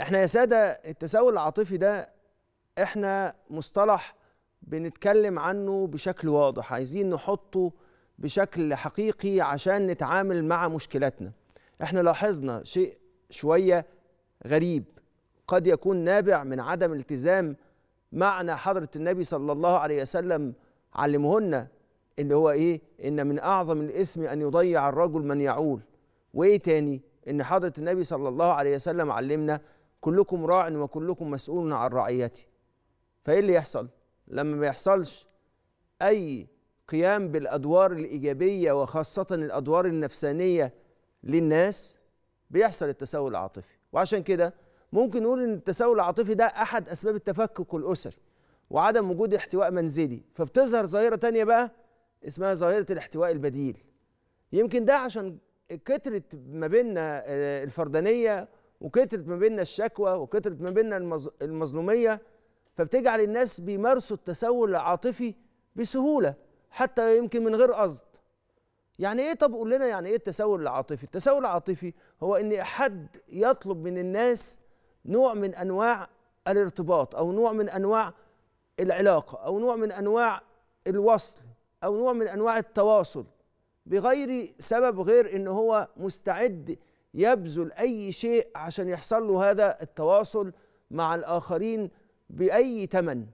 احنا يا ساده التسول العاطفي ده احنا مصطلح بنتكلم عنه بشكل واضح عايزين نحطه بشكل حقيقي عشان نتعامل مع مشكلاتنا احنا لاحظنا شيء شويه غريب قد يكون نابع من عدم التزام معنى حضره النبي صلى الله عليه وسلم علمهن اللي هو ايه ان من اعظم الاثم ان يضيع الرجل من يعول وايه تاني ان حضره النبي صلى الله عليه وسلم علمنا كلكم راع وكلكم مسؤول عن رعيته فايه اللي يحصل لما ما يحصلش اي قيام بالادوار الايجابيه وخاصه الادوار النفسانيه للناس بيحصل التساؤل العاطفي وعشان كده ممكن نقول ان التساؤل العاطفي ده احد اسباب التفكك الاسري وعدم وجود احتواء منزلي فبتظهر ظاهره تانية بقى اسمها ظاهره الاحتواء البديل يمكن ده عشان كترت ما بيننا آه، الفردانيه وكترت ما بيننا الشكوى وكترت ما بيننا المظلوميه فبتجعل الناس بيمارسوا التسول العاطفي بسهوله حتى يمكن من غير قصد يعني ايه طب قول لنا يعني ايه التسول العاطفي التسول العاطفي هو ان حد يطلب من الناس نوع من انواع الارتباط او نوع من انواع العلاقه او نوع من انواع الوصل او نوع من انواع التواصل بغير سبب غير ان هو مستعد يبذل أي شيء عشان يحصل له هذا التواصل مع الآخرين بأي تمن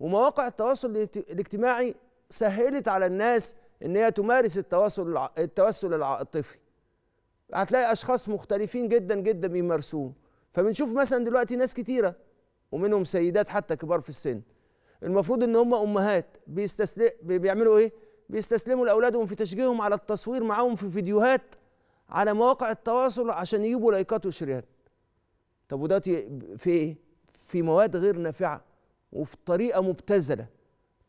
ومواقع التواصل الاجتماعي سهلت على الناس ان هي تمارس التواصل التوسل العاطفي هتلاقي اشخاص مختلفين جدا جدا بيمارسوه فبنشوف مثلا دلوقتي ناس كتيره ومنهم سيدات حتى كبار في السن المفروض ان هم امهات بيستسلم بيعملوا ايه بيستسلموا لاولادهم في تشجيعهم على التصوير معاهم في فيديوهات على مواقع التواصل عشان يجيبوا لايكات وشريات طب وده في ايه في مواد غير نافعه وفي طريقه مبتذله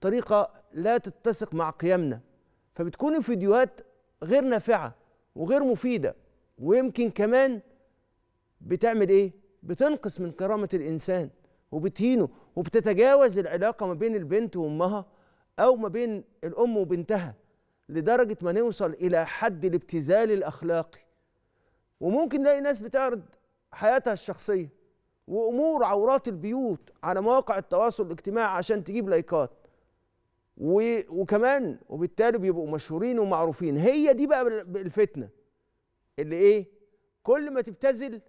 طريقه لا تتسق مع قيمنا فبتكون الفيديوهات غير نافعه وغير مفيده ويمكن كمان بتعمل ايه بتنقص من كرامه الانسان وبتهينه وبتتجاوز العلاقه ما بين البنت وامها او ما بين الام وبنتها لدرجة ما نوصل إلى حد الابتذال الأخلاقي وممكن نلاقي ناس بتعرض حياتها الشخصية وأمور عورات البيوت على مواقع التواصل الاجتماعي عشان تجيب لايكات وكمان وبالتالي بيبقوا مشهورين ومعروفين هي دي بقى الفتنة اللي إيه كل ما تبتذل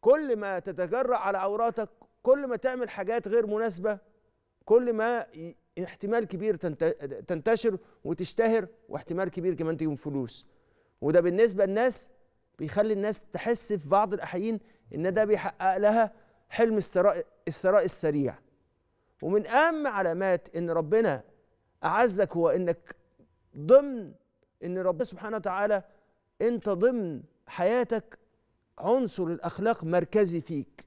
كل ما تتجرأ على عوراتك كل ما تعمل حاجات غير مناسبة كل ما احتمال كبير تنتشر وتشتهر واحتمال كبير كمان تجيب فلوس وده بالنسبه للناس بيخلي الناس تحس في بعض الاحيان ان ده بيحقق لها حلم الثراء الثراء السريع ومن اهم علامات ان ربنا اعزك هو انك ضمن ان ربنا سبحانه وتعالى انت ضمن حياتك عنصر الاخلاق مركزي فيك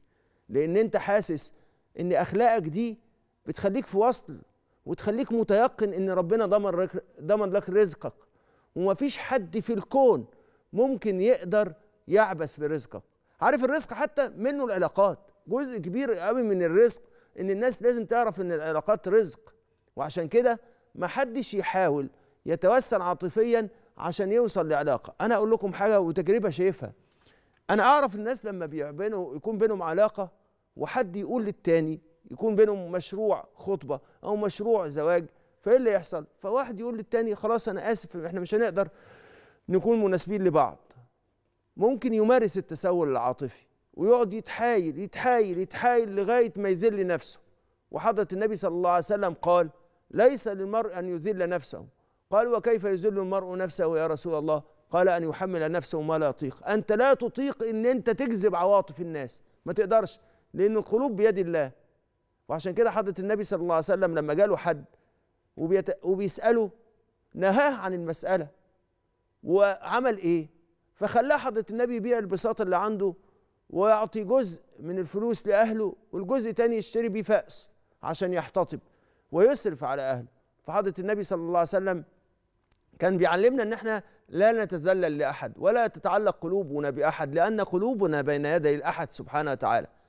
لان انت حاسس ان اخلاقك دي بتخليك في وصل وتخليك متيقن ان ربنا ضمن ضمن لك رزقك ومفيش حد في الكون ممكن يقدر يعبث برزقك عارف الرزق حتى منه العلاقات جزء كبير قوي من الرزق ان الناس لازم تعرف ان العلاقات رزق وعشان كده محدش يحاول يتوسل عاطفيا عشان يوصل لعلاقه انا اقول لكم حاجه وتجربه شايفها انا اعرف الناس لما بيعبنوا يكون بينهم علاقه وحد يقول للتاني يكون بينهم مشروع خطبه او مشروع زواج فايه اللي يحصل فواحد يقول للتاني خلاص انا اسف احنا مش هنقدر نكون مناسبين لبعض ممكن يمارس التسول العاطفي ويقعد يتحايل يتحايل يتحايل لغايه ما يذل نفسه وحضره النبي صلى الله عليه وسلم قال ليس للمرء ان يذل نفسه قال وكيف يذل المرء نفسه يا رسول الله قال ان يحمل نفسه ما لا يطيق انت لا تطيق ان انت تجذب عواطف الناس ما تقدرش لان القلوب بيد الله وعشان كده حضرة النبي صلى الله عليه وسلم لما جاله حد وبيت... وبيسأله نهاه عن المسألة وعمل إيه؟ فخلاه حضرة النبي يبيع البساط اللي عنده ويعطي جزء من الفلوس لأهله والجزء تاني يشتري بيه فأس عشان يحتطب ويسرف على أهله فحضرة النبي صلى الله عليه وسلم كان بيعلمنا ان احنا لا نتذلل لاحد ولا تتعلق قلوبنا باحد لان قلوبنا بين يدي الاحد سبحانه وتعالى